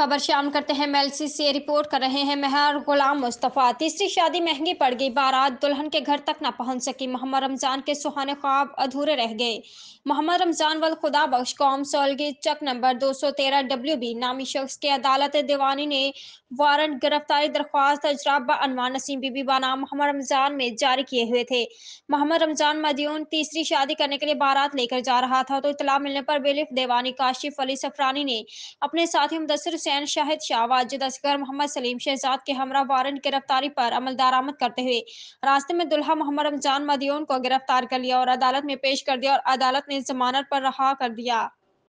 खबर शाम करते हैं मेलसी से रिपोर्ट कर रहे हैं मेहर गुलाम मुस्तफ़ा तीसरी शादी महंगी पड़ गई बारात दुल्हन के घर तक न पहुंच सकी मोहम्मद रमज़ान के सुहाने ख्वाब अधूरे रह गए मोहम्मद रमज़ान वल खुदा बख्श कौम सोलगी चक नंबर 213 सौ तेरह डब्ल्यू बी नामी शख्स के अदालत दीवानी ने वारंट गिरफ्तारी दरख्वास्त अजराब बनवान नसीम बीबी बाना मोहम्मद रमज़ान में जारी किए हुए थे मोहम्मद रमज़ान मदियून तीसरी शादी करने के लिए बारात लेकर जा रहा था तो इतला मिलने पर बेलिफ देवानी काशिफ अली सफरानी ने अपने साथी मुदसर हुसैन शाहिद शाहवाज दस्कर मोहम्मद सलीम शहजाद के हमरा वारंट गिरफ्तारी पर अमल दरामद करते हुए रास्ते में दुल्हा मोहम्मद रमजान मदियोन को गिरफ्तार कर लिया और अदालत में पेश कर दिया और अदालत ने जमानत पर रहा कर दिया